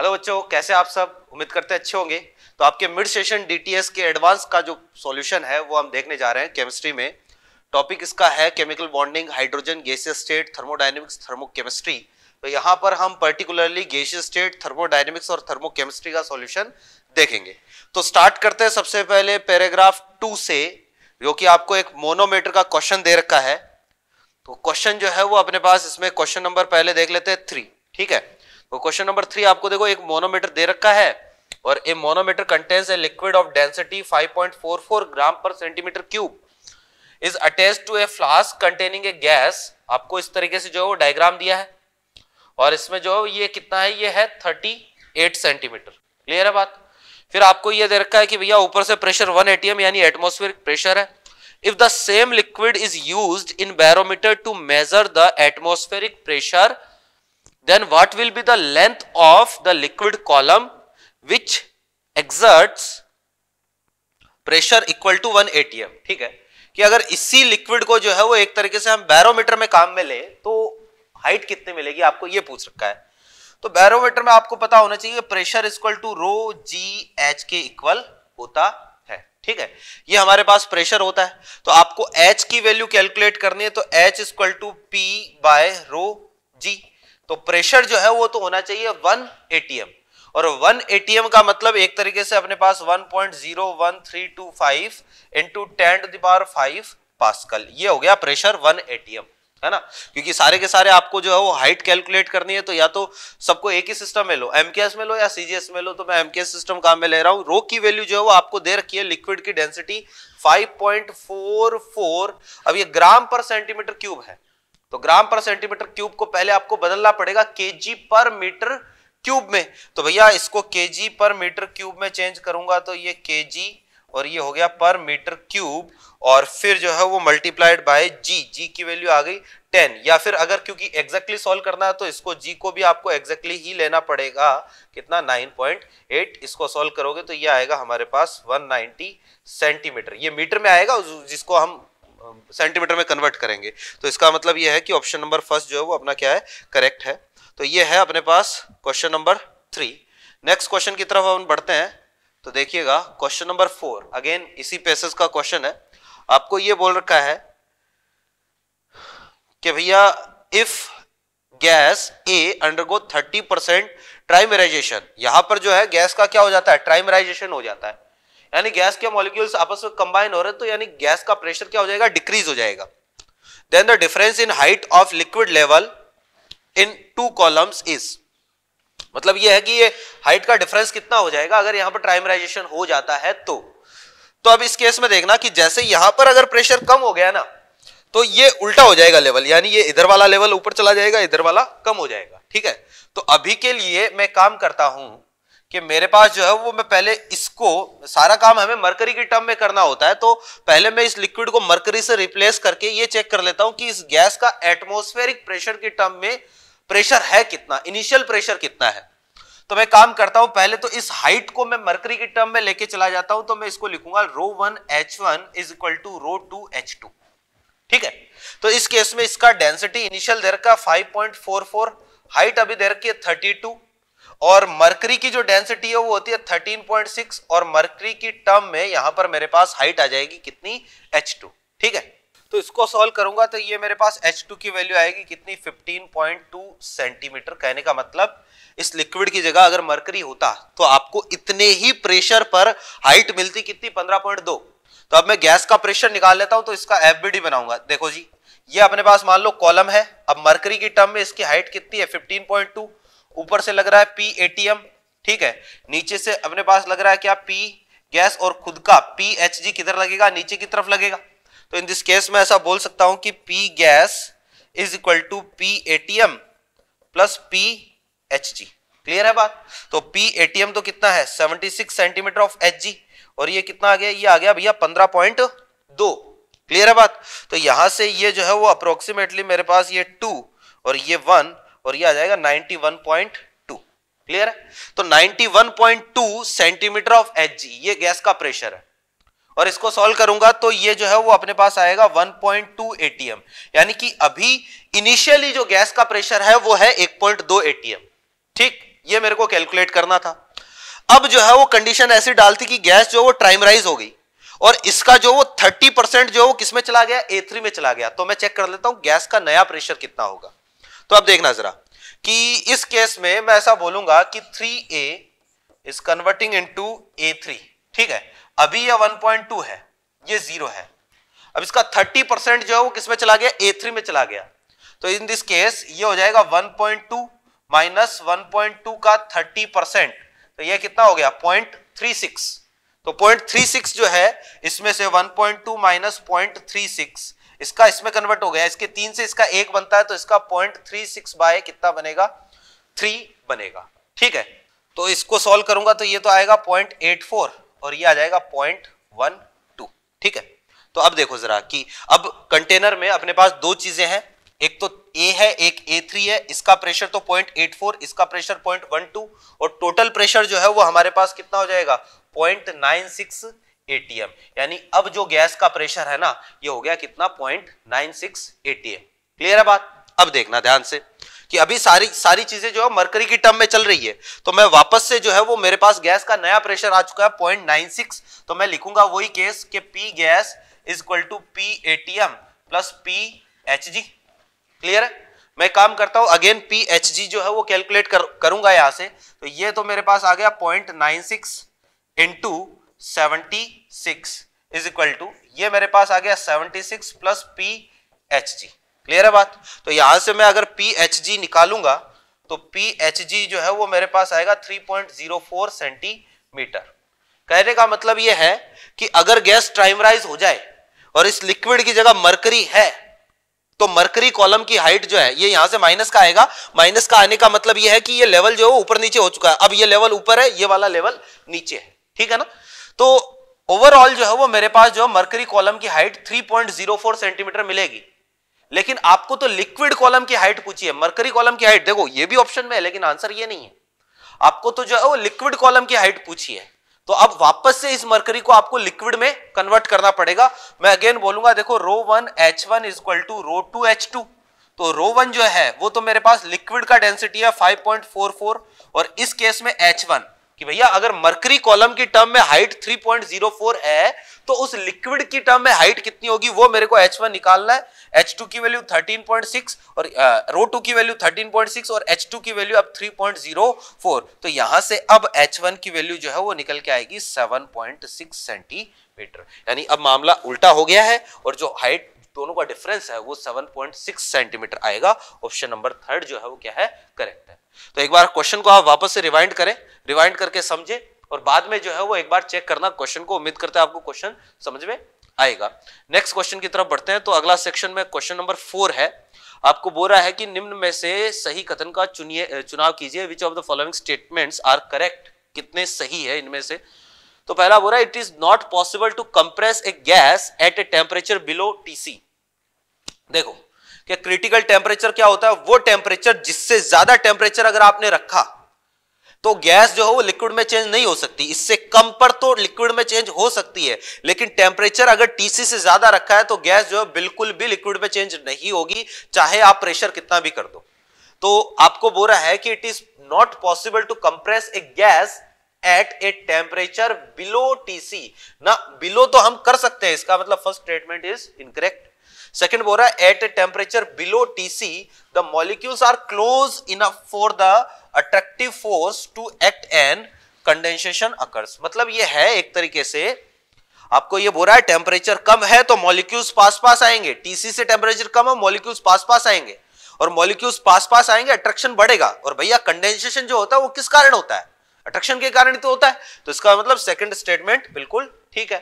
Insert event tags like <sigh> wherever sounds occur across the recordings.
hello बच्चों कैसे आप सब उम्मीद करते अच्छे होंगे तो आपके मिड सेशन डीटीएस के एडवांस का जो सॉल्यूशन है वो हम देखने जा रहे हैं केमिस्ट्री में टॉपिक इसका है केमिकल बॉन्डिंग हाइड्रोजन गैसीय स्टेट थर्मोडाइनमिक्स थर्मोकेमिस्ट्री तो यहाँ पर हम पर्टिकुलरली गैसीय स्टेट थर्मोडाइनमिक्स और थर्मोकेमिस्ट्री का सोल्यूशन देखेंगे तो स्टार्ट करते हैं सबसे पहले पैराग्राफ टू से जो कि आपको एक मोनोमीटर का क्वेश्चन दे रखा है तो क्वेश्चन जो है वो अपने पास इसमें क्वेश्चन नंबर पहले देख लेते हैं थ्री ठीक है वो तो क्वेश्चन नंबर थ्री आपको देखो एक मोनोमीटर दे रखा है और a manometer contains a liquid of density 5.44 gram per centimetre cube is attach to a flask containing a gas आपको इस तरीके से जो है वो डायग्राम दिया है और इसमें जो ये कितना है ये है 38 सेंटीमीटर क्लियर है बात फिर आपको ये दे रखा है कि भैया ऊपर से प्रेशर 1 एटीएम यानी एटमोस्फेरिक प्रेशर है if the same liquid is used in barometer to measure the atmospheric pressure then what will be the length of the liquid column which exerts pressure equal to one ATM ठीक है कि अगर इसी liquid को जो है वो एक तरीके से हम बैरोमीटर में काम में ले तो हाइट कितनी मिलेगी आपको ये पूछ रखा है तो बैरोमीटर में आपको पता होना चाहिए pressure equal to rho g h के इक्वल होता है ठीक है ये हमारे पास प्रेशर होता है तो आपको एच की वैल्यू कैलकुलेट करनी है तो h equal to p by rho g तो प्रेशर जो है वो तो होना चाहिए वन ए और वन ए का मतलब एक तरीके से अपने पास one one point zero three two five into ten to the power five pascal ये हो गया प्रेशर वन ए है ना क्योंकि सारे के सारे आपको जो है वो हाइट कैलकुलेट करनी है तो या तो सबको एक ही सिस्टम में लो एमकेएस में लो या सीजीएस में लो तो मैं एमकेएस सिस्टम काम में ले रहा हूं रो की वैल्यू जो है वो आपको दे रखी है लिक्विड की डेंसिटी 5.44 अब ये ग्राम पर सेंटीमीटर क्यूब है तो ग्राम पर सेंटीमीटर क्यूब को पहले आपको बदलना पड़ेगा के पर मीटर क्यूब में तो भैया इसको के पर मीटर क्यूब में चेंज करूंगा तो ये के और ये हो गया पर मीटर क्यूब और फिर जो है वो मल्टीप्लाइड बाय जी जी की वैल्यू आ गई टेन या फिर अगर क्योंकि एग्जैक्टली सॉल्व करना है तो इसको जी को भी आपको एग्जैक्टली ही लेना पड़ेगा कितना 9.8 इसको सॉल्व करोगे तो ये आएगा हमारे पास 190 सेंटीमीटर ये मीटर में आएगा जिसको हम सेंटीमीटर में कन्वर्ट करेंगे तो इसका मतलब यह है कि ऑप्शन नंबर फर्स्ट जो है वो अपना क्या है करेक्ट है तो ये है अपने पास question number three next question की तरफ हम बढ़ते हैं तो देखिएगा क्वेश्चन नंबर फोर अगेन इसी पेसेस का क्वेश्चन है आपको ये बोल रखा है कि भैया if gas a undergo 30 percent trimerisation यहां पर जो है गैस का क्या हो जाता है ट्राइमराइजेशन हो जाता है यानी गैस के मॉलिक्यूल्स आपस में कंबाइन हो रहे तो यानी गैस का प्रेशर क्या हो जाएगा डिक्रीज हो जाएगा then the difference in height of liquid level in two columns is मतलब यह है कि ये हाइट का डिफरेंस कितना हो जाएगा अगर यहां पर ट्राइमराइजेशन हो जाता है तो तो अब इस केस में देखना कि जैसे यहां पर अगर प्रेशर कम हो गया ना तो ये उल्टा हो जाएगा लेवल यानी ये इधर वाला लेवल ऊपर चला जाएगा इधर वाला कम हो जाएगा ठीक है तो अभी के लिए मैं काम करता हूं कि मेरे पास जो है वो मैं पहले इसको सारा काम हमें मरकरी के टर्म में करना होता है तो पहले मैं इस लिक्विड को मरकरी से रिप्लेस करके ये चेक कर लेता हूं कि इस गैस का एटमोस्फेरिक प्रेशर के टर्म में प्रेशर है कितना इनिशियल प्रेशर कितना है तो मैं काम करता हूं पहले तो इस हाइट को मैं मरकरी के टर्म में लेके चला जाता हूं तो मैं इसको लिखूंगा rho one H one is equal to row two H two ठीक है तो इस केस में इसका डेंसिटी इनिशियल देर का फोर हाइट अभी देर की टू और मरकरी की जो डेंसिटी है वो होती है थर्टीन पॉइंट सिक्स और मरकरी की टर्म में यहां पर मेरे पास हाइट आ जाएगी कितनी एच टू ठीक है तो इसको सॉल्व करूंगा तो ये मेरे पास H2 की वैल्यू आएगी कितनी 15.2 सेंटीमीटर कहने का मतलब इस लिक्विड की जगह अगर मरकरी होता तो आपको इतने ही प्रेशर पर हाइट मिलती कितनी 15.2 तो अब मैं गैस का प्रेशर निकाल लेता हूं तो इसका एफबीडी बनाऊंगा देखो जी ये अपने पास मान लो कॉलम है अब मरकरी की टर्म में इसकी हाइट कितनी है टू ऊपर से लग रहा है पी एटीएम ठीक है नीचे से अपने पास लग रहा है क्या पी गैस और खुद का पी एच जी किधर लगेगा नीचे की तरफ लगेगा तो इन दिस केस में ऐसा बोल सकता हूं कि p gas is equal to p ATM plus p h g clear है बात तो पी एटीएम तो कितना है 76 सेंटीमीटर ऑफ एच जी और ये कितना आ गया ये आ गया भैया पंद्रह पॉइंट दो क्लियर है बात तो यहां से ये जो है वो अप्रोक्सीमेटली मेरे पास ये टू और ये वन और ये आ जाएगा 91.2 क्लियर है तो 91.2 सेंटीमीटर ऑफ एच ये गैस का प्रेशर है और इसको सॉल्व करूंगा तो ये जो है वो अपने पास आएगा 1.2 एटीएम यानी कि अभी इनिशियली जो गैस का प्रेशर है वो है 1.2 एटीएम ठीक ये मेरे को कैलकुलेट करना था अब जो है वो कंडीशन ऐसी डालती कि गैस जो वो ट्राइमराइज हो गई और इसका जो वो 30 परसेंट जो वो किसमें चला गया ए में चला गया तो मैं चेक कर लेता हूं गैस का नया प्रेशर कितना होगा तो अब देखना जरा कि इस केस में मैं ऐसा बोलूंगा कि 3a is converting A a3 ठीक है अभी पॉइंट 1.2 है ये जीरो है अब इसका 30 परसेंट जो है वो किसमें चला गया a3 में चला गया तो इन दिस केस ये हो जाएगा 1.2 माइनस टू का 30 परसेंट तो ये कितना हो गया 0.36 तो 0.36 जो है इसमें से 1.2 माइनस सिक्स इसका इसमें कन्वर्ट हो गया इसके तीन से इसका एक बनता है तो इसका पॉइंट थ्री सिक्स बाय कितना बनेगा थ्री बनेगा ठीक है तो इसको सॉल्व करूंगा तो ये तो आएगा पॉइंट एट फोर और ये आ जाएगा पॉइंट वन टू ठीक है तो अब देखो जरा कि अब कंटेनर में अपने पास दो चीजें हैं एक तो ए है एक ए थ्री है इसका प्रेशर तो पॉइंट एट फोर इसका प्रेशर पॉइंट वन टू और टोटल प्रेशर जो है वो हमारे पास कितना हो जाएगा पॉइंट नाइन सिक्स एटीएम यानी अब जो गैस का प्रेशर है ना ये हो गया कितना point nine six ATM clear है बात अब देखना ध्यान से कि अभी सारी सारी चीजें जो है मरकरी की टर्म में चल रही है तो मैं वापस से जो है वो मेरे पास गैस का नया प्रेशर आ चुका है पॉइंट नाइन सिक्स तो मैं लिखूंगा वही केस के p gas is equal to p A T M plus p h g clear है मैं काम करता हूं अगेन पी एच जी जो है वो कैलकुलेट कर, करूंगा यहां से तो ये तो मेरे पास आ गया point nine six into seventy six is equal to ये मेरे पास आ गया seventy six plus p h g clear है बात तो यहां से मैं अगर पी एच जी निकालूंगा तो पी एच जी जो है वो मेरे पास आएगा three point zero four centimetre कहने का मतलब ये है कि अगर गैस ट्राइमराइज हो जाए और इस लिक्विड की जगह मरकरी है तो मरकरी कॉलम की हाइट जो है ये यहां से माइनस का आएगा माइनस का आने का मतलब ये है कि ये लेवल जो है ऊपर नीचे हो चुका है अब ये लेवल ऊपर है ये वाला लेवल नीचे है ठीक है ना तो ओवरऑल जो है वो मेरे पास जो मरकरी कॉलम की हाइट 3.04 सेंटीमीटर मिलेगी लेकिन आपको तो लिक्विड कॉलम की हाइट पूछी है मरकरी कॉलम की हाइट देखो ये भी ऑप्शन में है लेकिन आंसर ये नहीं है आपको तो जो है वो लिक्विड कॉलम की हाइट पूछी है तो अब वापस से इस मरकरी को आपको लिक्विड में कन्वर्ट करना पड़ेगा मैं अगेन बोलूंगा देखो row one H one is equal to row two H two तो रो वन जो है वो तो मेरे पास लिक्विड का डेंसिटी है 5.44 और इस केस में एच वन कि भैया अगर मर्करी कॉलम की टर्म में हाइट 3.04 है तो उस लिक्विड की टर्म में हाइट कितनी होगी वो मेरे को H1 निकालना है H2 की वैल्यू 13.6 और रो uh, टू की वैल्यू 13.6 और H2 की वैल्यू अब 3.04 तो यहां से अब H1 की वैल्यू जो है वो निकल के आएगी 7.6 सेंटीमीटर यानी अब मामला उल्टा हो गया है और जो हाइट दोनों का डिफरेंस है वो सेवन सेंटीमीटर आएगा ऑप्शन नंबर थर्ड जो है वो क्या है करेक्ट है तो एक बार क्वेश्चन को आप वापस से रिवाइंड करें रिवाइंड करके समझे और बाद में जो है वो एक बार चेक करना क्वेश्चन को उम्मीद करते हैं आपको क्वेश्चन समझ में आएगा नेक्स्ट क्वेश्चन की तरफ बढ़ते हैं तो अगला सेक्शन में क्वेश्चन नंबर फोर है आपको बोल रहा है कि निम्न में से सही कथन का चुनिए चुनाव कीजिए which of the following statements are correct कितने सही है इनमें से तो पहला बोल रहा है it is not possible to compress a gas at a temperature below TC देखो कि क्रिटिकल टेम्परेचर क्या होता है वो टेम्परेचर जिससे ज्यादा टेम्परेचर अगर आपने रखा तो गैस जो है वो लिक्विड में चेंज नहीं हो सकती इससे कम पर तो लिक्विड में चेंज हो सकती है लेकिन टेम्परेचर अगर टीसी से ज्यादा रखा है तो गैस जो है बिल्कुल भी लिक्विड में चेंज नहीं होगी चाहे आप प्रेशर कितना भी कर दो तो आपको बोला है कि it is not possible to compress a gas at a temperature below TC ना बिलो तो हम कर सकते हैं इसका मतलब first statement is incorrect second बोल रहा है at a temperature below TC the molecules are close enough for the attractive force to act and condensation occurs मतलब ये है एक तरीके से आपको ये बोल रहा है टेम्परेचर कम है तो मॉलिक्यूल्स पास पास आएंगे टीसी से टेम्परेचर कम है मॉलिक्यूल्स पास पास आएंगे और मॉलिक्यूल्स पास पास आएंगे अट्रैक्शन बढ़ेगा और भैया कंडेंसेशन जो होता है वो किस कारण होता है अट्रैक्शन के कारण तो होता है तो इसका मतलब सेकंड स्टेटमेंट बिल्कुल ठीक है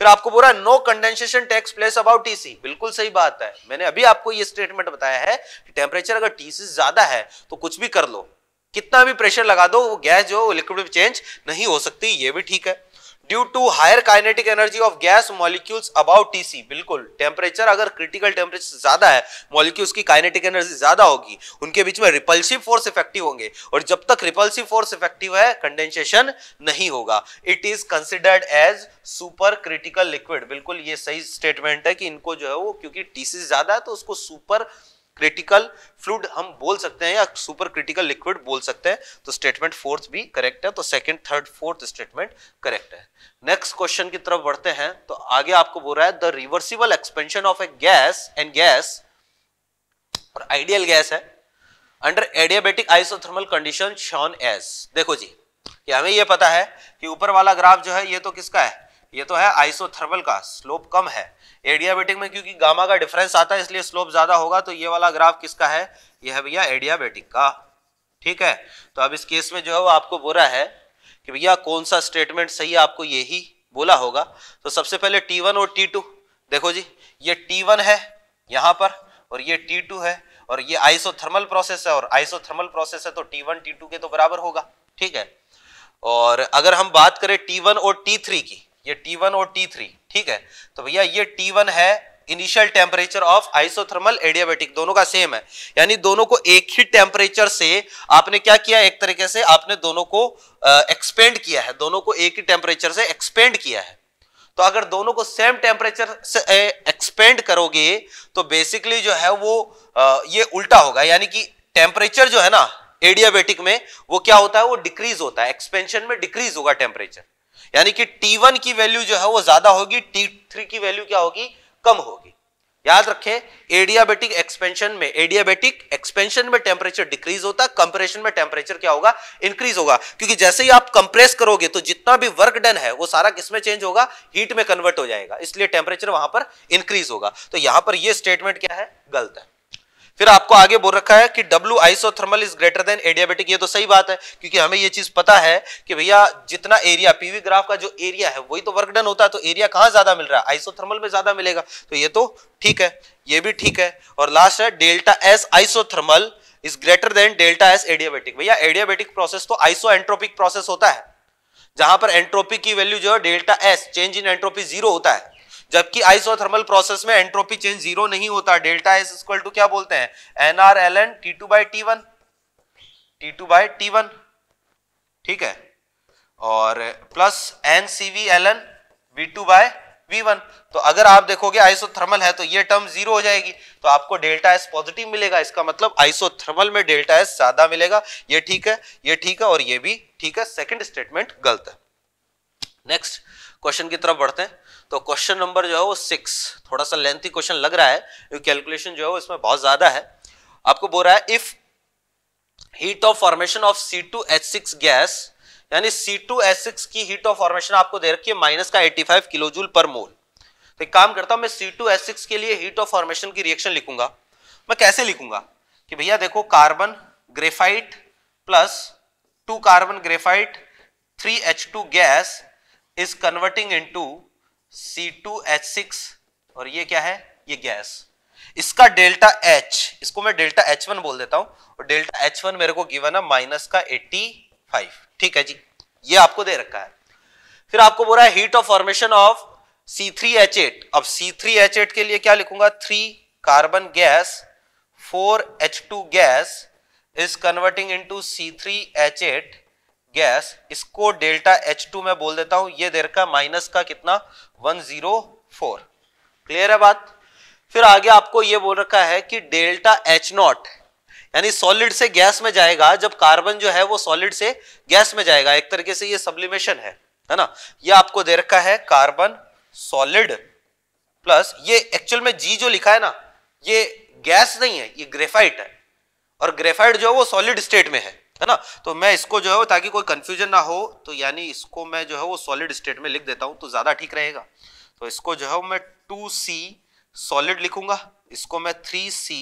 फिर आपको बोला no condensation takes place about TC बिल्कुल सही बात है मैंने अभी आपको ये स्टेटमेंट बताया है कि टेम्परेचर अगर टीसी ज्यादा है तो कुछ भी कर लो कितना भी प्रेशर लगा दो वो गैस जो लिक्विड में चेंज नहीं हो सकती ये भी ठीक है due to higher kinetic energy of gas molecules about TC बिल्कुल टेम्परेचर अगर क्रिटिकल टेम्परेचर ज्यादा है मॉलिक्यूल्स की काइनेटिक एनर्जी ज्यादा होगी उनके बीच में रिपल्सिव फोर्स इफेक्टिव होंगे और जब तक रिपल्सिव फोर्स इफेक्टिव है कंडेंसेशन नहीं होगा it is considered as super critical liquid बिल्कुल ये सही स्टेटमेंट है कि इनको जो है वो क्योंकि टीसी ज्यादा है तो उसको सुपर क्रिटिकल फ्लूड हम बोल सकते हैं या सुपर क्रिटिकल लिक्विड बोल सकते हैं तो स्टेटमेंट फोर्थ भी करेक्ट है तो second third fourth statement correct है नेक्स्ट क्वेश्चन की तरफ बढ़ते हैं तो आगे आपको बोल रहा है the reversible expansion of a gas and gas और आइडियल गैस है under adiabatic isothermal condition shown as देखो जी कि हमें यह पता है कि ऊपर वाला ग्राफ जो है ये तो किसका है ये तो है आइसोथर्मल का स्लोप कम है एडियाबेटिक में क्योंकि गामा का डिफरेंस आता है इसलिए स्लोप ज्यादा होगा तो ये वाला ग्राफ किसका है ये है भैया एडियाबेटिक का ठीक है तो अब इस केस में जो है वो आपको बोला है कि भैया कौन सा स्टेटमेंट सही है आपको यही बोला होगा तो सबसे पहले T1 और T2 देखो जी ये T1 है यहाँ पर और ये T2 है और ये आइसोथर्मल प्रोसेस है और आइसोथर्मल प्रोसेस है तो T1 T2 के तो बराबर होगा ठीक है और अगर हम बात करें T1 और T3 की ये T1 और T3 ठीक है तो भैया ये T1 है initial temperature of isothermal adiabatic दोनों का सेम है यानी दोनों को एक ही टेम्परेचर से आपने क्या किया एक तरीके से आपने दोनों को एक्सपेंड किया है दोनों को एक ही टेम्परेचर से एक्सपेंड किया है तो अगर दोनों को सेम टेम्परेचर से एक्सपेंड करोगे तो बेसिकली जो है वो आ, ये उल्टा होगा यानी कि टेम्परेचर जो है ना एडियाबेटिक में वो क्या होता है वो डिक्रीज होता है एक्सपेंशन में डिक्रीज होगा टेम्परेचर यानी कि T1 की वैल्यू जो है वो ज्यादा होगी T3 की वैल्यू क्या होगी कम होगी याद रखें एडियाबेटिक एक्सपेंशन में एडियाबेटिक एक्सपेंशन में टेम्परेचर डिक्रीज होता है कंप्रेशन में टेम्परेचर क्या होगा इंक्रीज होगा क्योंकि जैसे ही आप कंप्रेस करोगे तो जितना भी वर्क डन है वो सारा किसमें चेंज होगा हीट में कन्वर्ट हो जाएगा इसलिए टेम्परेचर वहां पर इंक्रीज होगा तो यहां पर यह स्टेटमेंट क्या है गलत है फिर आपको आगे बोल रखा है कि W isothermal is greater than adiabatic ये तो सही बात है क्योंकि हमें ये चीज पता है कि भैया जितना एरिया पीवी ग्राफ का जो एरिया है वही तो वर्क डन होता है तो एरिया कहाँ ज्यादा मिल रहा है आइसोथर्मल में ज्यादा मिलेगा तो ये तो ठीक है ये भी ठीक है और लास्ट है delta S isothermal is greater than delta S adiabatic भैया एडियाबेटिक प्रोसेस तो आइसोएंट्रोपिक प्रोसेस होता है जहां पर एंट्रोपी की वैल्यू जो है delta S change in entropy zero होता है जबकि आइसोथर्मल प्रोसेस में एंट्रोपी चेंज जीरो नहीं होता डेल्टा एस इक्वल टू क्या बोलते हैं N R L N T two by T one T two by T one ठीक है और plus N C V L N V two by V one तो अगर आप देखोगे आइसोथर्मल है तो ये टर्म जीरो हो जाएगी तो आपको डेल्टा एस पॉजिटिव मिलेगा इसका मतलब आइसोथर्मल में डेल्टा एस ज्यादा मिलेगा ये ठीक है ये ठीक है और ये भी ठीक है सेकेंड स्टेटमेंट गलत है नेक्स्ट क्वेश्चन की तरफ बढ़ते हैं तो क्वेश्चन नंबर जो है वो सिक्स थोड़ा सा लेंथी क्वेश्चन लग रहा है क्योंकि कैलकुलेशन जो है वो इसमें बहुत ज्यादा है आपको बोल रहा है if heat of formation of C two H six gas यानी सी टू एच सिक्स की हीट ऑफ फॉर्मेशन आपको दे रखी है माइनस का eighty five kilo joule per मोल तो एक काम करता हूं मैं सी टू एच सिक्स के लिए हीट ऑफ फॉर्मेशन की रिएक्शन लिखूंगा मैं कैसे लिखूंगा कि भैया देखो carbon graphite plus two carbon graphite three H two gas is converting into C2H6 और ये क्या है ये गैस इसका डेल्टा H इसको मैं डेल्टा H1 बोल देता हूं और डेल्टा H1 मेरे को गिवन है माइनस का 85 ठीक है जी ये आपको दे रखा है फिर आपको बोल रहा है heat of formation of C3H8 अब C3H8 के लिए क्या लिखूंगा three carbon gas two gas C three H eight gas इसको डेल्टा एच टू में बोल देता हूं ये देर का माइनस का कितना वन जीरो फोर क्लियर है बात फिर आगे आपको ये बोल रखा है कि डेल्टा एच नॉट यानी सॉलिड से गैस में जाएगा जब कार्बन जो है वो सॉलिड से गैस में जाएगा एक तरीके से ये सब्लिमेशन है है ना ये आपको दे रखा है कार्बन सॉलिड प्लस ये एक्चुअल में जी जो लिखा है ना ये गैस नहीं है ये ग्रेफाइट है और ग्रेफाइट जो है वो सॉलिड स्टेट में है है ना तो मैं इसको जो है ताकि कोई कंफ्यूजन ना हो तो यानी इसको मैं जो है वो सॉलिड स्टेट में लिख देता हूँ तो ज़्यादा ठीक रहेगा तो इसको जो है मैं टू सी सॉलिड लिखूंगा इसको मैं थ्री सी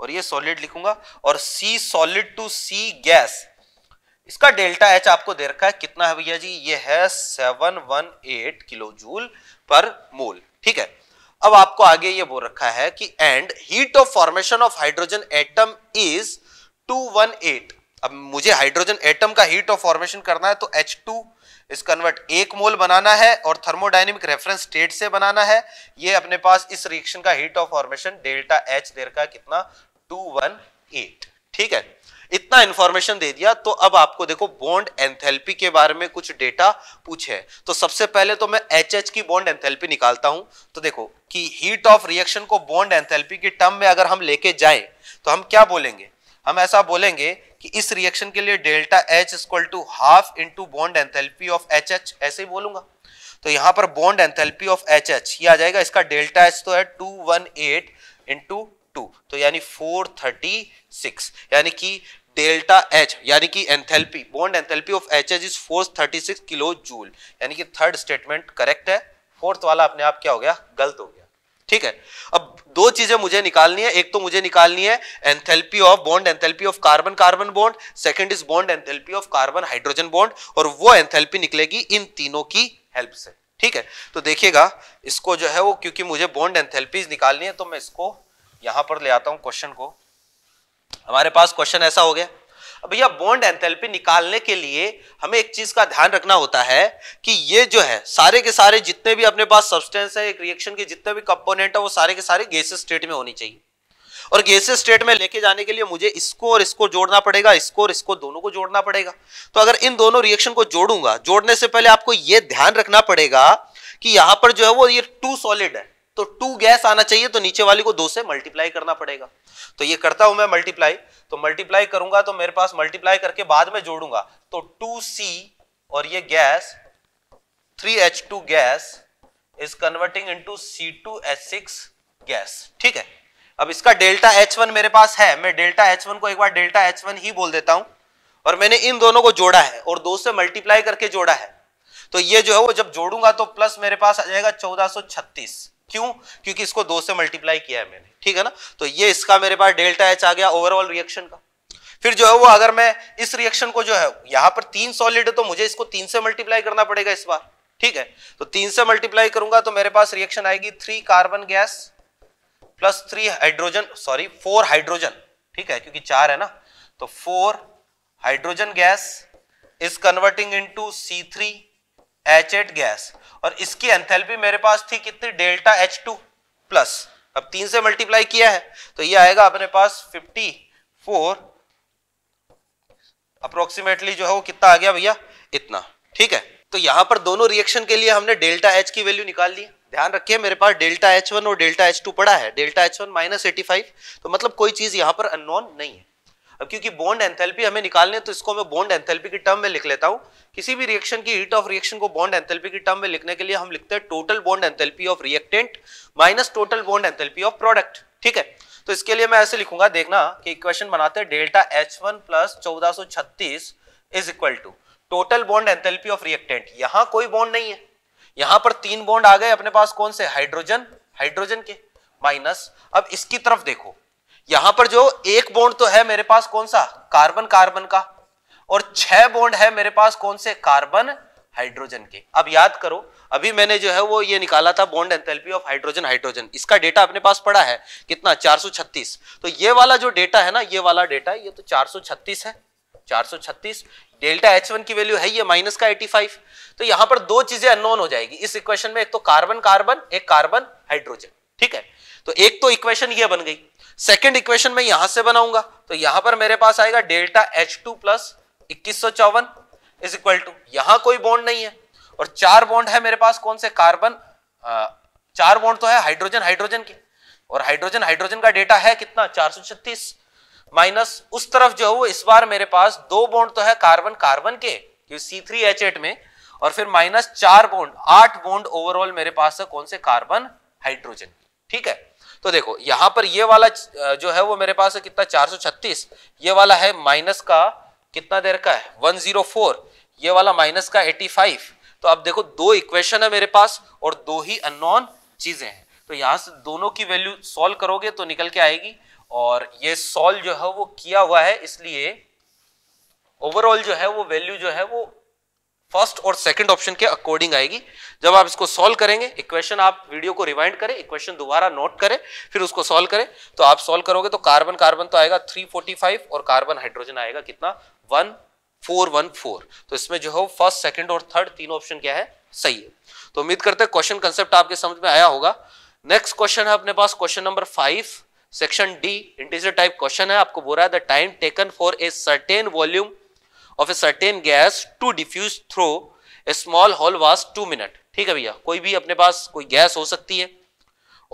और ये सॉलिड लिखूंगा और C solid to C gas इसका डेल्टा एच आपको दे रखा है कितना है भैया जी ये है seven one eight kilo joule per mole ठीक है अब आपको आगे ये बोल रखा है कि and heat of formation of hydrogen atom is two one eight अब मुझे हाइड्रोजन एटम का हीट ऑफ फॉर्मेशन करना है तो एच टू इस कन्वर्ट एक मोल बनाना है और थर्मोडाइनमिक रेफरेंस स्टेट से बनाना है ये अपने पास इस रिएक्शन का heat of formation delta H देर का कितना टू वन एट ठीक है इतना इंफॉर्मेशन दे दिया तो अब आपको देखो बॉन्ड एंथेल्पी के बारे में कुछ डेटा पूछे तो सबसे पहले तो मैं एच एच की बॉन्ड एंथेल्पी निकालता हूं तो देखो कि हीट ऑफ रिएक्शन को बॉन्ड एंथेल्पी के टर्म में अगर हम लेके जाए तो हम क्या बोलेंगे हम ऐसा बोलेंगे कि इस रिएक्शन के लिए delta H equal to half into bond enthalpy of H H ऐसे ही बोलूंगा तो यहां पर bond enthalpy of H H ये आ जाएगा इसका डेल्टा एच तो है two one eight into two तो यानी फोर थर्टी सिक्स यानी कि डेल्टा एच यानी कि enthalpy bond enthalpy of H H is four thirty six kilo joule यानी कि थर्ड स्टेटमेंट करेक्ट है फोर्थ वाला अपने आप क्या हो गया गलत हो गया ठीक है दो चीजें मुझे निकालनी है एक तो मुझे निकालनी है enthalpy of bond enthalpy of carbon carbon bond second is bond enthalpy of carbon hydrogen bond और वो एंथेल्पी निकलेगी इन तीनों की हेल्प से ठीक है तो देखिएगा इसको जो है वो क्योंकि मुझे बॉन्ड एंथेल्पीज निकालनी है तो मैं इसको यहां पर ले आता हूं क्वेश्चन को हमारे पास क्वेश्चन ऐसा हो गया भैया बॉन्ड एंथैल्पी निकालने के लिए हमें एक चीज का ध्यान रखना होता है कि ये जो है सारे के सारे जितने भी अपने पास सब्सटेंस है एक रिएक्शन के जितने भी कंपोनेंट है वो सारे के सारे गैसेस स्टेट में होनी चाहिए और गैसेस स्टेट में लेके जाने के लिए मुझे इसको और इसको जोड़ना पड़ेगा इसको और इसको दोनों को जोड़ना पड़ेगा तो अगर इन दोनों रिएक्शन को जोड़ूंगा जोड़ने से पहले आपको ये ध्यान रखना पड़ेगा कि यहां पर जो है वो ये टू सॉलिड है तो टू गैस आना चाहिए तो नीचे वाली को दो से मल्टीप्लाई करना पड़ेगा तो ये करता हूं मैं मल्टीप्लाई तो मल्टीप्लाई करूंगा तो मेरे पास मल्टीप्लाई करके बाद में जोड़ूंगा तो टू सी और ये gas three H two gas is converting into C two H six gas ठीक है अब इसका डेल्टा एच वन मेरे पास है मैं डेल्टा एच वन को एक बार डेल्टा एच वन ही बोल देता हूं और मैंने इन दोनों को जोड़ा है और दो से मल्टीप्लाई करके जोड़ा है तो ये जो है वो जब जोड़ूंगा तो प्लस मेरे पास आ जाएगा चौदह सो छत्तीस क्यों क्योंकि इसको दो से मल्टीप्लाई किया है मैंने ठीक है ना तो ये इसका मेरे पास डेल्टा एच आ गया ओवरऑल रिएक्शन का फिर जो है वो अगर मैं इस रिएक्शन को जो है यहां पर तीन सॉलिड है तो मुझे इसको तीन से मल्टीप्लाई करना पड़ेगा इस बार ठीक है तो तीन से मल्टीप्लाई करूंगा तो मेरे पास रिएक्शन आएगी three carbon gas plus three hydrogen sorry four hydrogen ठीक है क्योंकि चार है ना तो four hydrogen gas is converting into C three H eight gas और इसकी एंथेल्पी मेरे पास थी कितनी डेल्टा एच टू प्लस अब तीन से मल्टीप्लाई किया है तो ये आएगा अपने पास फिफ्टी फोर अप्रोक्सीमेटली जो है वो कितना आ गया भैया इतना ठीक है तो यहां पर दोनों रिएक्शन के लिए हमने डेल्टा एच की वैल्यू निकाल ली ध्यान रखिए मेरे पास डेल्टा एच वन और डेल्टा एच टू पड़ा है delta H one minus eighty five तो मतलब कोई चीज यहां पर अननोन नहीं है अब क्योंकि बॉन्ड एंथैल्पी हमें निकालने तो इसको मैं बॉन्ड एंथैल्पी की टर्म में लिख लेता हूँ किसी भी रिएक्शन की हीट ऑफ रिएक्शन को बॉन्ड एंथैल्पी की टर्म में लिखने के लिए हम लिखते हैं total bond enthalpy of reactant minus total bond enthalpy of product ठीक है तो इसके लिए मैं ऐसे लिखूंगा देखना कि इक्वेशन बनाते हैं डेल्टा एच वन प्लस चौदह सौ छत्तीस is equal to total bond enthalpy of reactant यहाँ कोई बॉन्ड नहीं है यहाँ पर तीन बॉन्ड आ गए अपने पास कौन से हाइड्रोजन हाइड्रोजन के माइनस अब इसकी तरफ देखो यहां पर जो एक बॉन्ड तो है मेरे पास कौन सा कार्बन कार्बन का और छह बॉन्ड है मेरे पास कौन से कार्बन हाइड्रोजन के अब याद करो अभी मैंने जो है वो ये निकाला था bond enthalpy of hydrogen hydrogen इसका डेटा अपने पास पड़ा है कितना 436 तो ये वाला जो डेटा है ना ये वाला डेटा ये तो 436 है 436 डेल्टा एच वन की वैल्यू है ये माइनस का 85 तो यहां पर दो चीजें अननोन हो जाएगी इस इक्वेशन में एक तो कार्बन कार्बन एक कार्बन हाइड्रोजन ठीक है तो एक तो इक्वेशन ये बन गई सेकेंड इक्वेशन में यहां से बनाऊंगा तो यहां पर मेरे पास आएगा डेल्टा एच टू प्लस इक्कीस सौ चौवन इज इक्वल टू यहां कोई बॉन्ड नहीं है और चार बॉन्ड है मेरे पास कौन से कार्बन चार बॉन्ड तो है हाइड्रोजन हाइड्रोजन के और हाइड्रोजन हाइड्रोजन का डेटा है कितना चार सौ छत्तीस माइनस उस तरफ जो है वो इस बार मेरे पास दो बॉन्ड तो है कार्बन कार्बन के सी थ्री एच एट में और फिर माइनस चार बॉन्ड आठ बॉन्ड ओवरऑल मेरे पास है कौन से कार्बन हाइड्रोजन ठीक है तो देखो यहां पर ये वाला जो है वो मेरे पास है कितना 436 ये वाला है माइनस का कितना देर का है 104 ये वाला माइनस का 85 तो अब देखो दो इक्वेशन है मेरे पास और दो ही अननोन चीजें हैं तो यहां से दोनों की वैल्यू सॉल्व करोगे तो निकल के आएगी और ये सॉल्व जो है वो किया हुआ है इसलिए ओवरऑल जो है वो वैल्यू जो है वो फर्स्ट और सेकंड ऑप्शन के अकॉर्डिंग आएगी जब आप इसको सॉल्व करेंगे इक्वेशन आप वीडियो को रिवाइंड करें इक्वेशन दोबारा नोट करें फिर उसको सॉल्व करें तो आप सॉल्व करोगे तो कार्बन कार्बन तो आएगा 345 और कार्बन हाइड्रोजन आएगा कितना 1414 तो इसमें जो है फर्स्ट सेकंड और थर्ड तीन ऑप्शन क्या है सही है तो उम्मीद करते हैं क्वेश्चन कंसेप्ट आपके समझ में आया होगा नेक्स्ट क्वेश्चन है अपने पास question number five section D integer type question है आपको बोल रहा है the time taken for a certain volume of a certain gas to diffuse through a small hole was two minute ठीक है भैया कोई भी अपने पास कोई गैस हो सकती है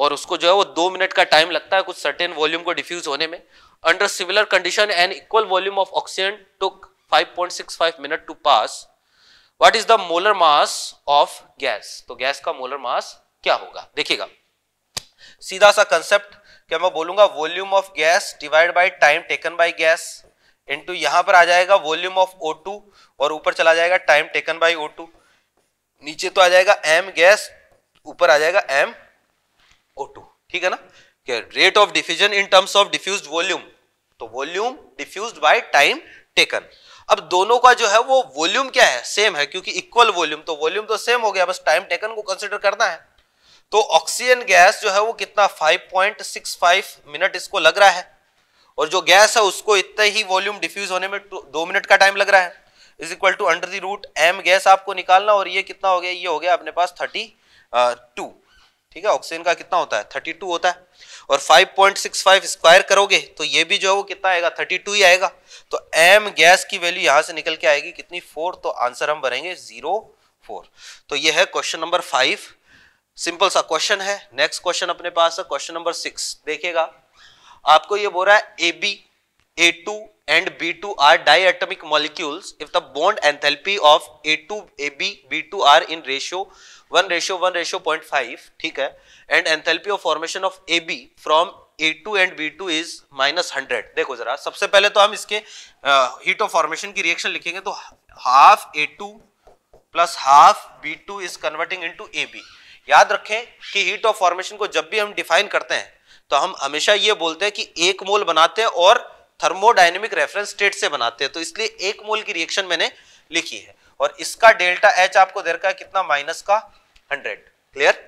और उसको जो है वो दो मिनट का टाइम लगता है कुछ सर्टेन वॉल्यूम को डिफ्यूज होने में under similar condition and equal volume of oxygen took 5.65 minute to pass what is the molar mass of gas तो गैस का मोलर मास क्या होगा देखिएगा सीधा सा कंसेप्ट क्या मैं बोलूंगा volume of gas divide by time taken by gas into यहां पर आ जाएगा वॉल्यूम ऑफ O2 और ऊपर चला जाएगा टाइम टेकन बाय O2 नीचे तो आ जाएगा एम गैस ऊपर आ जाएगा एम ओ टू ठीक है ना क्या rate of diffusion in terms of diffuse volume तो volume diffuse by time taken अब दोनों का जो है वो वॉल्यूम क्या है सेम है क्योंकि इक्वल वॉल्यूम तो वॉल्यूम तो सेम हो गया बस टाइम टेकन को कंसिडर करना है तो ऑक्सीजन गैस जो है वो कितना 5.65 मिनट इसको लग रहा है और जो गैस है उसको इतना ही वॉल्यूम डिफ्यूज होने में दो मिनट का टाइम लग रहा है is equal to under the root M gas आपको निकालना और ये कितना हो गया ये हो गया अपने पास थर्टी टू uh, ठीक है ऑक्सीजन का कितना होता है थर्टी टू होता है और five point six five square करोगे तो ये भी जो है वो कितना आएगा थर्टी टू ही आएगा तो एम गैस की वैल्यू यहाँ से निकल के आएगी कितनी फोर तो आंसर हम भरेंगे जीरो फोर तो ये है क्वेश्चन नंबर फाइव सिंपल सा क्वेश्चन है नेक्स्ट क्वेश्चन अपने पास है क्वेश्चन नंबर सिक्स देखिएगा आपको ये बोल रहा है A B A two and B two are diatomic molecules if the bond enthalpy of A two A B B two are in ratio one ratio one ratio point five ठीक है and enthalpy of formation of A B from A two and B two is minus hundred देखो जरा सबसे पहले तो हम इसके heat of formation की रिएक्शन लिखेंगे तो half A two plus half B two is converting into A B याद रखें कि हीट ऑफ फॉर्मेशन को जब भी हम डिफाइन करते हैं तो हम हमेशा ये बोलते हैं कि एक मोल बनाते हैं और थर्मोडाइनमिक रेफरेंस स्टेट से बनाते हैं तो इसलिए एक मोल की रिएक्शन मैंने लिखी है और इसका डेल्टा एच आपको दे रखा है कितना माइनस का hundred clear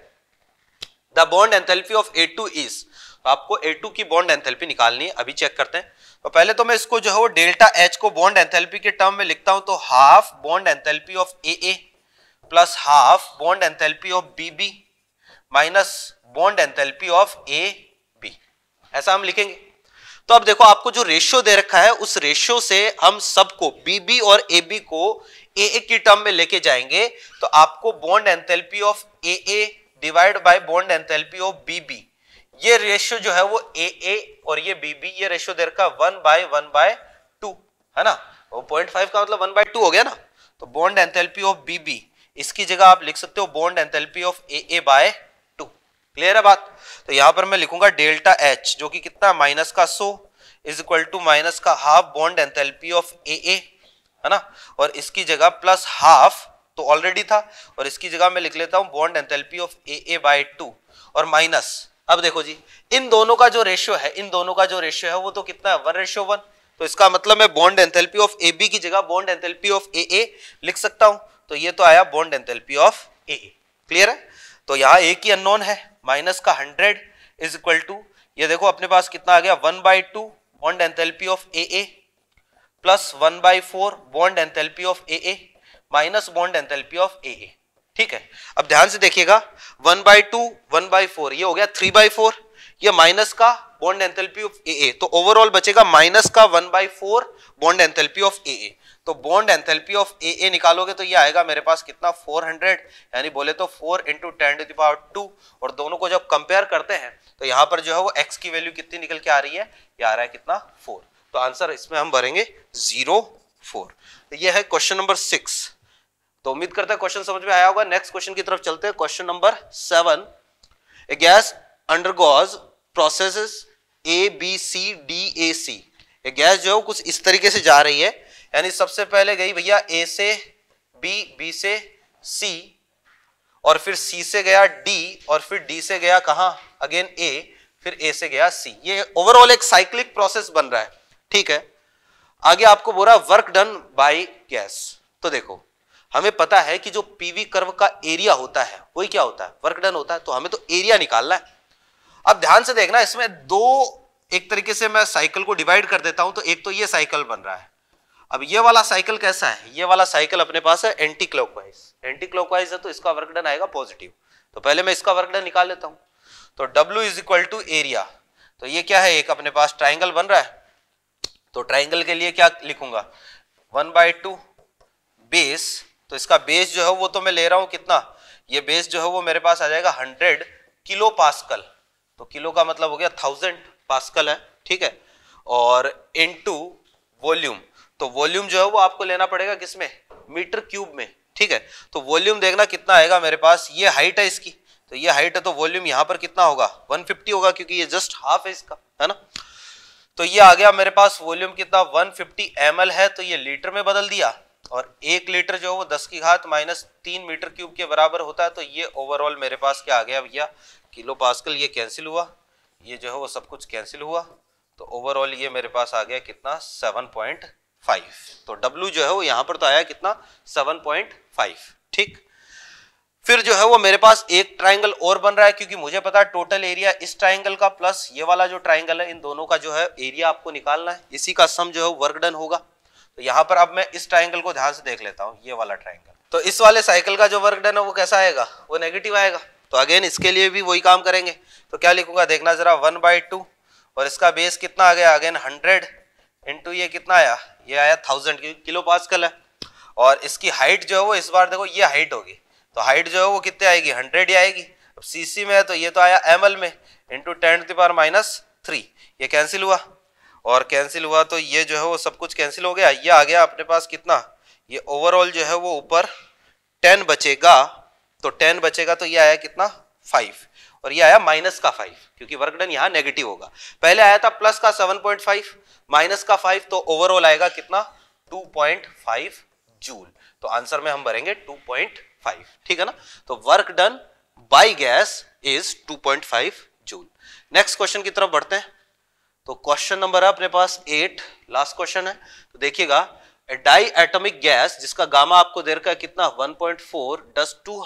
the bond enthalpy of A two is तो आपको ए टू की बॉन्ड एंथेल्पी निकालनी है अभी चेक करते हैं तो पहले तो मैं इसको जो है वो डेल्टा एच को बॉन्ड एंथेल्पी के टर्म में लिखता हूं तो half bond enthalpy of A A plus half bond enthalpy of B B minus bond enthalpy of A ऐसा हम लिखेंगे तो अब देखो आपको जो रेशियो दे रखा है उस रेशियो से हम सबको बीबी और ए बी को ए ए की टर्म में लेके जाएंगे तो आपको bond enthalpy of A A divide by bond enthalpy of B B ये रेशियो जो है वो ए ए और ये बीबी ये रेशियो दे रखा one by one by two है ना वो पॉइंट फाइव का मतलब वन बाय टू हो गया ना तो बॉन्ड एंथेल्पी ऑफ बीबी इसकी जगह आप लिख सकते हो bond enthalpy of A A by clear है बात तो यहां पर मैं लिखूंगा डेल्टा एच जो कि कितना माइनस का सो इज इक्वल टू माइनस का half bond enthalpy of A A है ना और इसकी जगह प्लस हाफ तो ऑलरेडी था और इसकी जगह मैं लिख लेता हूं bond enthalpy of A A by two और माइनस अब देखो जी इन दोनों का जो रेशियो है इन दोनों का जो रेशियो है वो तो कितना है वन रेशियो वन तो इसका मतलब मैं bond enthalpy of A B की जगह bond enthalpy of A A लिख सकता हूं तो ये तो आया bond enthalpy of A A clear है तो यहाँ एक ही अननोन है माइनस का हंड्रेड इज इक्वल टू ये देखो अपने पास कितना आ गया one by two bond enthalpy of A A plus one by four bond enthalpy of A A minus bond enthalpy of A A ठीक है अब ध्यान से देखिएगा one by two one by four ये हो गया थ्री बाई फोर यह माइनस का bond enthalpy of A A तो ओवरऑल बचेगा माइनस का one by four bond enthalpy of A A तो bond enthalpy of A A निकालोगे तो ये आएगा मेरे पास कितना 400 यानी बोले तो 4 into ten to the power two और दोनों को जब कंपेयर करते हैं तो यहाँ पर जो है वो एक्स की वैल्यू कितनी निकल के आ रही है ये आ रहा है कितना 4 तो आंसर इसमें हम भरेंगे जीरो फोर तो ये है क्वेश्चन नंबर सिक्स तो उम्मीद करते हैं क्वेश्चन समझ में आया होगा नेक्स्ट क्वेश्चन की तरफ चलते हैं question number seven A gas undergoes process A B C D A C ये गैस जो है कुछ इस तरीके से जा रही है यानी सबसे पहले गई भैया ए से बी बी से सी और फिर सी से गया डी और फिर डी से गया कहा अगेन ए फिर ए से गया सी ये ओवरऑल एक साइक्लिक प्रोसेस बन रहा है ठीक है आगे आपको बोला वर्क डन बाय गैस तो देखो हमें पता है कि जो पीवी कर्व का एरिया होता है वही क्या होता है वर्क डन होता है तो हमें तो एरिया निकालना है अब ध्यान से देखना इसमें दो एक तरीके से मैं साइकिल को डिवाइड कर देता हूं तो एक तो ये साइकिल बन रहा है अब ये वाला साइकिल कैसा है ये वाला साइकिल अपने पास है एंटी क्लॉकवाइज एंटी क्लॉकवाइज है तो इसका वर्कडन आएगा पॉजिटिव तो पहले मैं इसका वर्कडन निकाल लेता हूं तो W is equal to area तो ये क्या है एक अपने पास ट्राइंगल बन रहा है तो ट्राइंगल के लिए क्या लिखूंगा वन बाय टू बेस तो इसका बेस जो है वो तो मैं ले रहा हूं कितना ये बेस जो है वो मेरे पास आ जाएगा हंड्रेड किलो पास्कल तो किलो का मतलब हो गया थाउजेंड पास्कल है ठीक है और इन टू वॉल्यूम तो वॉल्यूम जो है वो आपको लेना पड़ेगा किसमें मीटर क्यूब में ठीक है तो वॉल्यूम देखना कितना आएगा मेरे पास ये हाइट है इसकी तो ये हाइट है तो वॉल्यूम यहाँ पर कितना होगा 150 होगा क्योंकि ये जस्ट हाफ है इसका है ना तो ये आ गया मेरे पास वॉल्यूम कितना 150 फिफ्टी है तो ये लीटर में बदल दिया और एक लीटर जो है वो दस की घात माइनस तीन मीटर क्यूब के बराबर होता है तो ये ओवरऑल मेरे पास क्या आ गया भैया किलो पास्कल ये कैंसिल हुआ ये जो है वो सब कुछ कैंसिल हुआ तो ओवरऑल ये मेरे पास आ गया कितना सेवन पॉइंट फाइव तो W जो है वो यहां पर तो आया कितना 7.5 ठीक फिर जो है वो मेरे पास एक ट्राइंगल और बन रहा है क्योंकि मुझे पता है टोटल एरिया इस ट्राइंगल का प्लस ये वाला जो ट्राइंगल है इन दोनों का जो है एरिया आपको निकालना है इसी का सम जो है वर्क डन होगा तो यहां पर अब मैं इस ट्राइंगल को ध्यान से देख लेता हूँ ये वाला ट्राइंगल तो इस वाले साइकिल का जो वर्क डन है वो कैसा आएगा वो नेगेटिव आएगा तो अगेन इसके लिए भी वही काम करेंगे तो क्या लिखूंगा देखना जरा वन बाई टू और इसका बेस कितना आ गया अगेन हंड्रेड इंटू ये कितना आया ये आया थाउजेंड किलो पास्कल है और इसकी हाइट जो है वो इस बार देखो ये हाइट होगी तो हाइट जो है वो कितने आएगी हंड्रेड ही आएगी अब सी में है तो ये तो आया एम में into ten to power minus three ये कैंसिल हुआ और कैंसिल हुआ तो ये जो है वो सब कुछ कैंसिल हो गया ये आ गया अपने पास कितना ये ओवरऑल जो है वो ऊपर टेन बचेगा तो टेन बचेगा तो ये आया कितना फाइव और ये आया माइनस का फाइव क्योंकि वर्क डन यहाँ नेगेटिव होगा पहले आया था प्लस का सेवन पॉइंट फाइव माइनस का फाइव तो ओवरऑल आएगा कितना टू पॉइंट फाइव जूल तो आंसर में हम भरेंगे टू पॉइंट फाइव ठीक है ना तो work done by gas is two point five joule next question की तरफ बढ़ते हैं तो क्वेश्चन नंबर है अपने पास एट लास्ट क्वेश्चन है तो देखिएगा डाई एटॉमिक गैस जिसका गामा आपको दे रखा है कितना 1.4 point four does two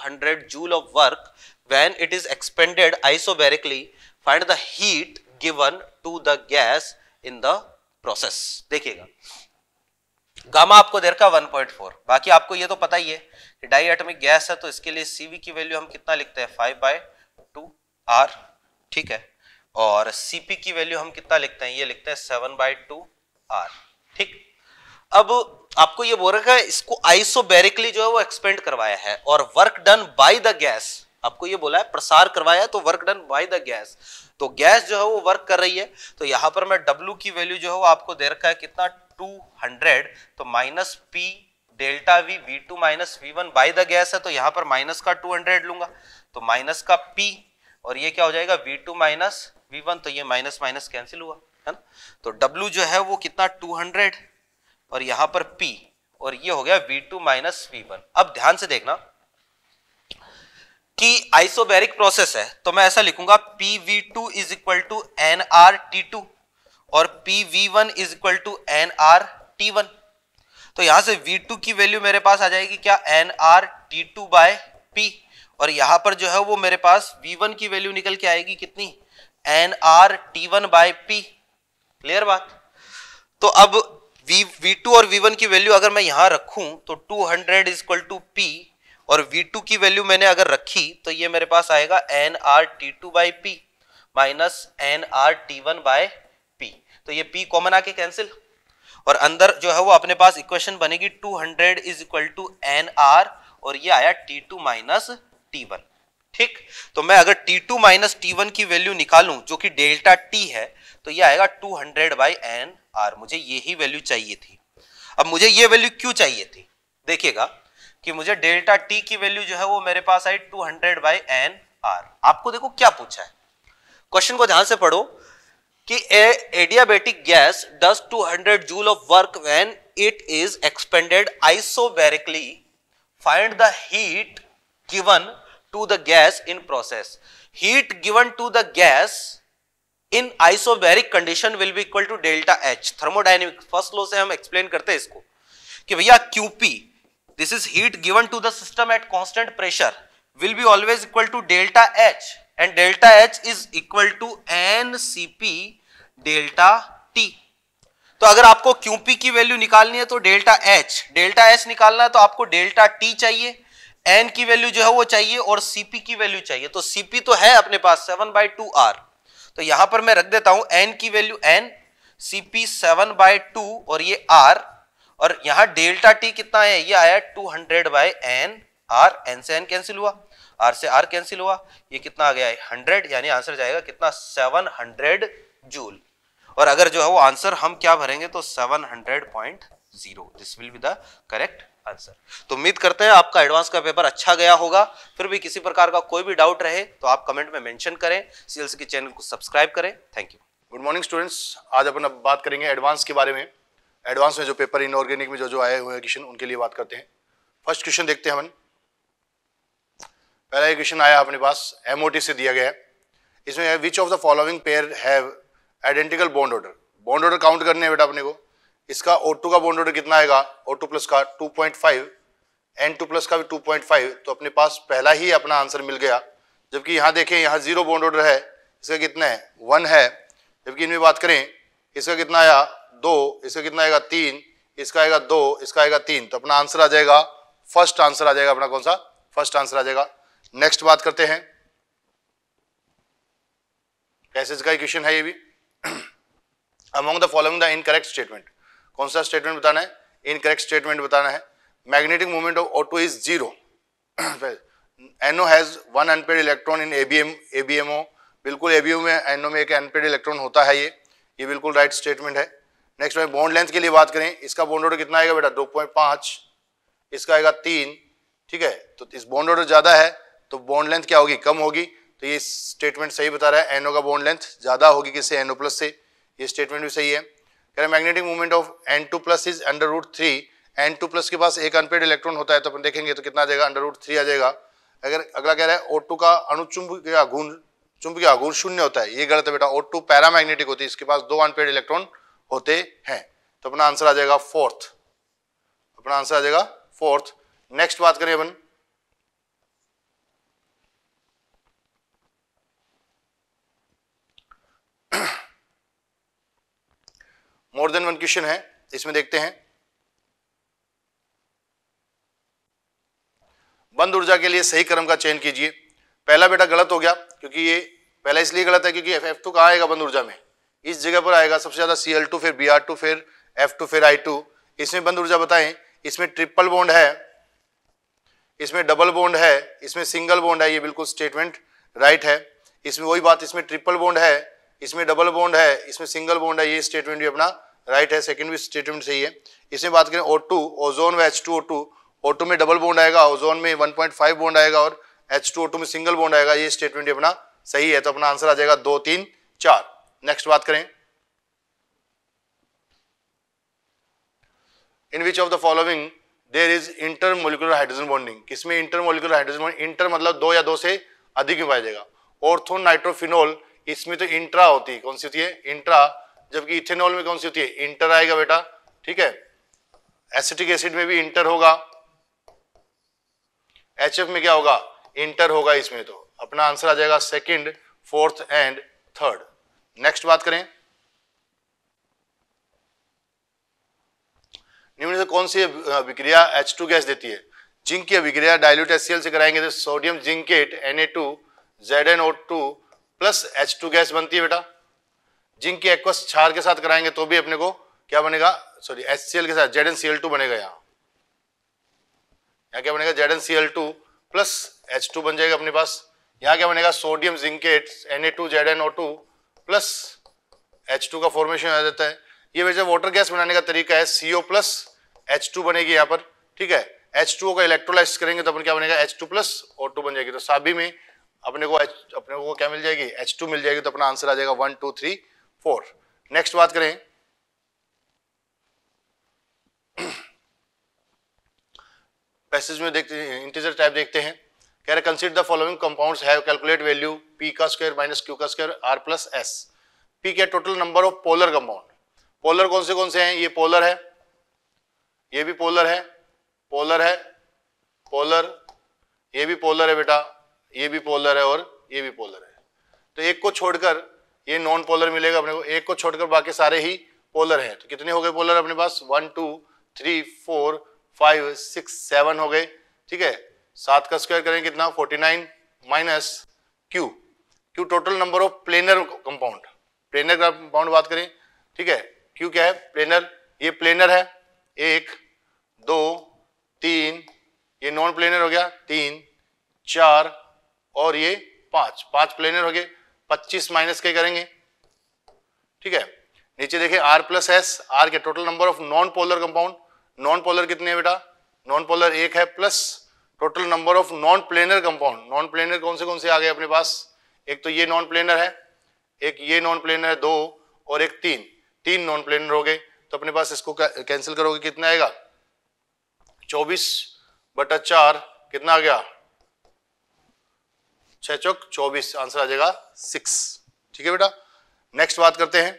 joule of work when it is expanded isobarically find the heat given to the gas in the process देखिएगा गामा आपको दे रखा 1.4 बाकी आपको ये तो पता ही है कि डाई एटमिक गैस है तो इसके लिए सीवी की वैल्यू हम कितना लिखते हैं 5 बाय टू आर ठीक है और सीपी की वैल्यू हम कितना लिखते हैं ये लिखते हैं 7 बाय टू आर ठीक अब आपको ये बोल रखा है इसको आइसोबेरिकली जो है वो एक्सपेंड करवाया है और work done by the gas आपको ये बोला है प्रसार करवाया तो work done by the gas तो गैस जो है वो वर्क कर रही है तो यहां पर मैं डब्ल्यू की वैल्यू जो है वो आपको दे रखा है कितना 200 तो minus P delta V V two minus V one by the gas है तो यहां पर माइनस का 200 लूंगा तो माइनस का पी और ये क्या हो जाएगा V two minus V one तो ये माइनस माइनस कैंसिल हुआ है ना तो डब्ल्यू जो है वो कितना टू हंड्रेड और यहां पर पी और ये हो गया V two minus V one अब ध्यान से देखना कि आइसोबेरिक प्रोसेस है तो मैं ऐसा लिखूंगा P V two is equal to N R T two और P V one is equal to N R T one तो यहां से वी टू की वैल्यू मेरे पास आ जाएगी क्या N R T two by P और यहां पर जो है वो मेरे पास वी वन की वैल्यू निकल के आएगी कितनी N R T one by P clear बात तो अब वी वी टू और वी वन की वैल्यू अगर मैं यहां रखूं तो two hundred is equal to P और V2 की वैल्यू मैंने अगर रखी तो ये मेरे पास आएगा N R T two by P minus N R T one by P तो ये P कॉमन आके कैंसिल और अंदर जो है वो अपने पास इक्वेशन बनेगी 200 hundred is equal to N R और ये आया T2 two minus T one ठीक तो मैं अगर T2 two minus T one की वैल्यू निकालूं जो कि डेल्टा T है तो ये आएगा 200 हंड्रेड बाई एन आर मुझे यही वैल्यू चाहिए थी अब मुझे ये वैल्यू क्यों चाहिए थी देखिएगा कि मुझे डेल्टा टी की वैल्यू जो है वो मेरे पास आई 200 हंड्रेड बाई एन आर आपको देखो क्या पूछा है क्वेश्चन को ध्यान से पढ़ो कि adiabatic gas does 200 joule of work when it is expanded isobarically find the heat given to the gas in process heat given to the gas in isobaric condition will be equal to delta H thermodynamic first law से हम explain करते हैं इसको कि भैया Q P this is heat given to the system at constant pressure will be always equal to delta h and delta h is equal to n cp delta t तो अगर आपको क्यूपी की वैल्यू निकालनी है तो डेल्टा एच डेल्टा एच निकालना है तो आपको डेल्टा टी चाहिए एन की वैल्यू जो है वो चाहिए और सीपी की वैल्यू चाहिए तो सीपी तो है अपने पास सेवन बाई टू आर तो यहां पर मैं रख देता हूं एन की वैल्यू N CP seven by two और ये आर और यहाँ डेल्टा टी कितना है ये आया two hundred by N R N से एन कैंसिल हुआ आर से आर कैंसिल हुआ ये कितना आ गया है हंड्रेड यानी आंसर जाएगा कितना सेवन हंड्रेड जूल और अगर जो है वो आंसर हम क्या भरेंगे तो seven hundred point zero this will be the correct answer तो उम्मीद करते हैं आपका एडवांस का पेपर अच्छा गया होगा फिर भी किसी प्रकार का कोई भी डाउट रहे तो आप कमेंट में मैंशन करें सी के चैनल को सब्सक्राइब करें thank you good morning students आज अपन अब बात करेंगे एडवांस के बारे में एडवांस में जो पेपर इनऑर्गेनिक में जो जो आए हुए क्वेश्चन उनके लिए बात करते हैं फर्स्ट क्वेश्चन देखते हैं हम पहला क्वेश्चन आया अपने पास एम से दिया गया है इसमें which of the following pair have identical bond order bond order count करने हैं बेटा अपने को इसका ओ टू का बॉन्ड ऑर्डर कितना आएगा ओ टू प्लस का two point five N two plus का भी टू पॉइंट फाइव तो अपने पास पहला ही अपना आंसर मिल गया जबकि यहाँ देखें यहाँ जीरो बॉन्ड ऑर्डर है इसका कितना है वन है जबकि इनमें बात करें इसका कितना आया दो इसका कितना आएगा तीन इसका आएगा दो इसका आएगा तीन तो अपना आंसर आ जाएगा फर्स्ट आंसर आ जाएगा अपना कौन सा फर्स्ट आंसर आ जाएगा नेक्स्ट बात करते हैं कैसे का क्वेश्चन है ये भी among the following the incorrect statement कौन सा स्टेटमेंट बताना है इनकरेक्ट स्टेटमेंट बताना है magnetic movement of O two is zero NO has one unpaired electron in ABM ABMO बिल्कुल एबीओ में एनओ में एक अनपेड इलेक्ट्रॉन होता है ये ये बिल्कुल राइट स्टेटमेंट है नेक्स्ट में बॉन्ड लेंथ के लिए बात करें इसका बॉन्ड ऑर्डर कितना आएगा बेटा दो पॉइंट पांच इसका आएगा तीन ठीक है तो इस बॉन्ड ऑर्डर ज्यादा है तो बॉन्ड लेंथ क्या होगी कम होगी तो ये स्टेटमेंट सही बता रहा है एनओ का बॉन्ड लेंथ ज्यादा होगी किससे एनओ प्लस से ये स्टेटमेंट भी सही है कह रहे magnetic movement of N two plus is under root three N two plus के पास एक अनपेड इलेक्ट्रॉन होता है तो अपन देखेंगे तो कितना आ जाएगा अंडर रूट थ्री आ जाएगा अगर अगला कह रहा है ओ टू का अणुचुंब का गुण का आघूर्ण शून्य होता है ये गलत है बेटा ओ टू पैरामैग्नेटिक होती है इसके पास दो अनपेड इलेक्ट्रॉन होते हैं तो अपना आंसर आ जाएगा फोर्थ अपना आंसर आ जाएगा फोर्थ नेक्स्ट बात करें अपन मोर देन वन क्वेश्चन है इसमें देखते हैं बंद ऊर्जा के लिए सही क्रम का चयन कीजिए पहला बेटा गलत हो गया क्योंकि ये पहला इसलिए गलत है क्योंकि एफ एफ तो कहा आएगा बंद ऊर्जा में इस जगह पर आएगा सबसे ज्यादा सी एल टू फिर बी आर टू फिर एफ टू फिर आई टू इसमें बंद ऊर्जा बताएं इसमें ट्रिपल बॉन्ड है इसमें डबल बॉन्ड है इसमें सिंगल बॉन्ड है ये बिल्कुल स्टेटमेंट राइट है इसमें वही बात इसमें ट्रिपल बॉन्ड है इसमें डबल बॉन्ड है इसमें सिंगल बॉन्ड है ये स्टेटमेंट भी अपना राइट है सेकंड भी स्टेटमेंट सही है इसमें बात करें ओ टू ओजोन व H two O two O two में डबल बॉन्ड आएगा ओजोन में वन पॉइंट फाइव बॉन्ड आएगा और एच टू ओ टू में सिंगल बॉन्ड आएगा ये स्टेटमेंट भी अपना सही है तो अपना आंसर आ जाएगा दो तीन चार नेक्स्ट बात करें in which of the following there is intermolecular hydrogen bonding किसमें intermolecular hydrogen bonding inter मतलब दो या दो से अधिक में पाया जाएगा ऑर्थो नाइट्रोफिनोल इसमें तो इंट्रा होती है कौन सी होती है इंट्रा जबकि इथेनॉल में कौन सी होती है इंटर आएगा बेटा ठीक है एसिटिक एसिड में भी इंटर होगा एच में क्या होगा इंटर होगा इसमें तो अपना आंसर आ जाएगा second fourth and third next बात करें निम्न से कौन सी अभिक्रिया एच टू गैस देती है जिंक की अभिक्रिया डायल्यूट HCl से कराएंगे तो sodium zincate N N A two Z O two plus H two gas बनती है बेटा जिंक की एक्वस छार के साथ कराएंगे तो भी अपने को क्या बनेगा सॉरी एच सी एल के साथ Z N C L two बनेगा यहाँ यहाँ क्या बनेगा Z N C L two plus H two बन जाएगा अपने पास यहाँ क्या बनेगा sodium zincate N N A two Z O two plus H two का फॉर्मेशन आ जाता है ये वैसे वाटर गैस बनाने का तरीका है सीओ प्लस एच टू बनेगी यहाँ पर ठीक है एच टू का इलेक्ट्रोलाइस करेंगे तो अपन क्या बनेगा एच टू प्लस और टू बन जाएगी तो साबी में अपने को एच अपने को क्या मिल जाएगी एच टू मिल जाएगी तो अपना आंसर आ जाएगा one two three four next बात करें पैसेज <clears throat> में देखते इंटीजर टाइप देखते हैं कह रहे consider the following compounds have calculate value P का स्क्वायर माइनस क्यू का square R plus S P क्या total number of polar compound polar कौन से कौन से हैं ये पोलर है ये भी पोलर है पोलर है पोलर ये भी पोलर है बेटा ये भी पोलर है और ये भी पोलर है तो एक को छोड़कर ये नॉन पोलर मिलेगा अपने को एक को छोड़कर बाकी सारे ही पोलर हैं तो कितने हो गए पोलर अपने पास one two three four five six seven हो गए ठीक है सात का स्क्वायर करें कितना forty nine minus Q Q total number of planar compound planar compound बात करें ठीक है क्यू क्या है प्लेनर ये प्लेनर है एक दो तीन ये नॉन प्लेनर हो गया तीन चार और ये पांच पांच प्लेनर हो गए पच्चीस माइनस के करेंगे ठीक है नीचे देखिए आर प्लस एस आर के total number of non polar compound non polar कितने बेटा नॉन पोलर एक है plus total number of non planar compound non planar कौन से कौन से आ गए अपने पास एक तो ये नॉन प्लेनर है एक ये नॉन प्लेनर है दो और एक तीन तीन नॉन प्लेनर हो गए तो अपने पास इसको कैंसिल करोगे कितना आएगा चौबीस बटा चार कितना आ गया छ चौक चौबीस आंसर आ जाएगा सिक्स ठीक है बेटा नेक्स्ट बात करते हैं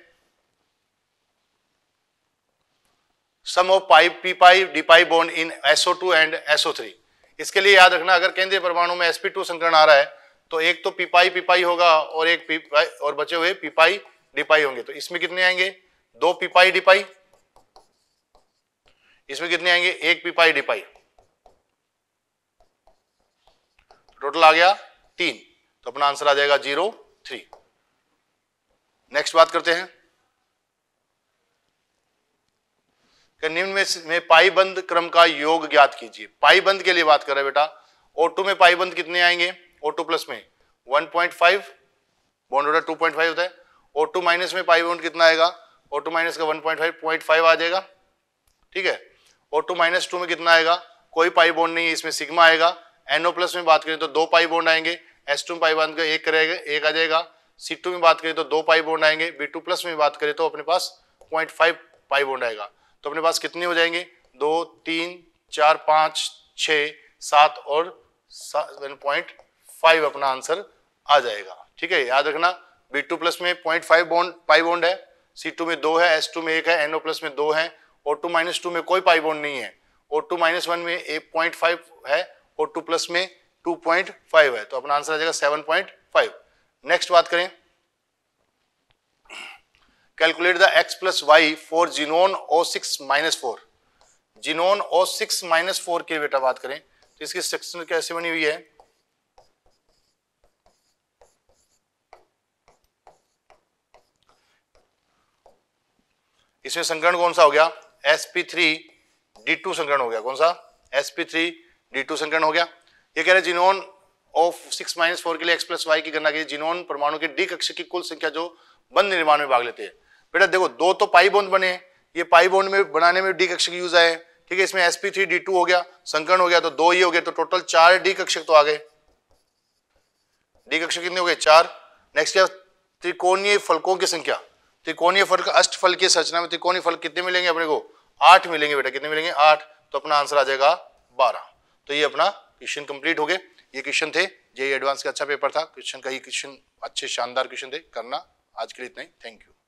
sum of pi P pi D pi bond in SO two and SO three इसके लिए याद रखना अगर केंद्रीय परमाणु में एसपी टू संकरण आ रहा है तो एक तो पिपाई पिपाई होगा और एक पीपाई और बचे हुए पिपाई डिपाई होंगे तो इसमें कितने आएंगे दो पिपाई डिपाई इसमें कितने आएंगे एक पिपाई डिपाई टोटल आ गया तीन तो अपना आंसर आ जाएगा जीरो थ्री नेक्स्ट बात करते हैं कि निम्न में, में पाईबंद क्रम का योग ज्ञात कीजिए पाईबंद के लिए बात कर रहे बेटा ओ टू में पाईबंद कितने आएंगे ओ टू प्लस में one point five bond order two point five होता है ओ टू माइनस में पाईबंद कितना आएगा ओ टू माइनस का one point five point five आ जाएगा ठीक है ओ टू माइनस टू में कितना आएगा कोई पाई बॉन्ड नहीं है इसमें सिग्मा आएगा एनओ प्लस में बात करें तो दो पाई बॉन्ड आएंगे एस टू में पाई बंद का एक करेगा एक आ जाएगा सी टू में बात करें तो दो पाई आएंगे बी टू प्लस में बात करें तो अपने पास पॉइंट फाइव पाई बॉन्ड आएगा तो अपने पास कितने हो जाएंगे दो तीन चार पाँच छ सात और सेवन पॉइंट फाइव अपना आंसर आ जाएगा ठीक है याद रखना बी टू प्लस में point five bond pi bond है सी टू में दो है एस टू में एक है एनओ प्लस में दो है ओ टू माइनस टू में कोई पाई बॉन्ड नहीं है ओ टू माइनस वन में एक पॉइंट फाइव है ओ टू प्लस में टू पॉइंट फाइव है तो अपना आंसर आ जाएगा सेवन पॉइंट फाइव नेक्स्ट बात करें calculate the X plus Y for xenon O six minus four xenon six minus four की बेटा बात करें तो इसकी स्ट्रक्चर कैसे बनी हुई है इसमें संकरण कौन सा हो गया sp3 d2 संकरण हो गया कौन सा sp3 d2 संकरण हो गया ये कह रहे xenon of six minus four के लिए एक्स प्लस वाई की गणना की जिनोन परमाणु के डी कक्ष की कुल संख्या जो बंद निर्माण में भाग लेते हैं बेटा देखो दो तो पाई बॉन्ड बने ये पाई बॉन्ड में बनाने में डी कक्षक यूज आए ठीक है इसमें एसपी थ्री डी टू हो गया संकरण हो गया तो दो ये हो गए तो टोटल चार डी कक्षक तो आ गए डी कक्षक कितने हो गए चार नेक्स्ट क्या त्रिकोणीय फलकों की संख्या त्रिकोणीय फलक फल की संरचना में त्रिकोणीय फल कितने मिलेंगे अपने को आठ मिलेंगे बेटा कितने मिलेंगे आठ तो अपना आंसर आ जाएगा बारह तो ये अपना क्वेश्चन कंप्लीट हो गए ये क्वेश्चन थे जे एडवांस का अच्छा पेपर था क्वेश्चन का ही क्वेश्चन अच्छे शानदार क्वेश्चन थे करना आज के लिए इतना ही थैंक यू